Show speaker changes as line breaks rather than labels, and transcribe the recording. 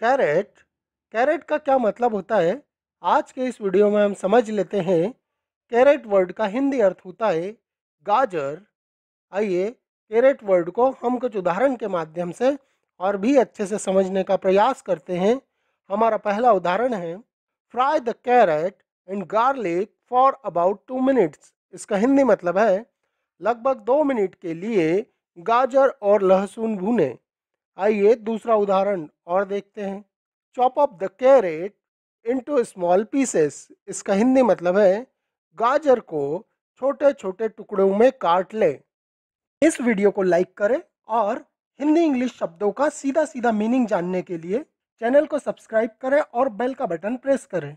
carat carat का क्या मतलब होता है आज के इस वीडियो में हम समझ लेते हैं कैरेट वर्ड का हिंदी अर्थ होता है गाजर आइए कैरेट वर्ड को हम कुछ उदाहरण के माध्यम से और भी अच्छे से समझने का प्रयास करते हैं हमारा पहला उदाहरण है fry the carrot and garlic for about two minutes इसका हिंदी मतलब है लगभग दो मिनट के लिए गाजर और लहसुन भुने आइए दूसरा उदाहरण और देखते हैं chop off the carrot into small pieces इसका हिंदी मतलब है गाजर को छोटे छोटे टुकड़ों में काट ले इस वीडियो को लाइक करें और हिंदी इंग्लिश शब्दों का सीधा सीधा मीनिंग जानने के लिए चैनल को सब्सक्राइब करें और बेल का बटन प्रेस करें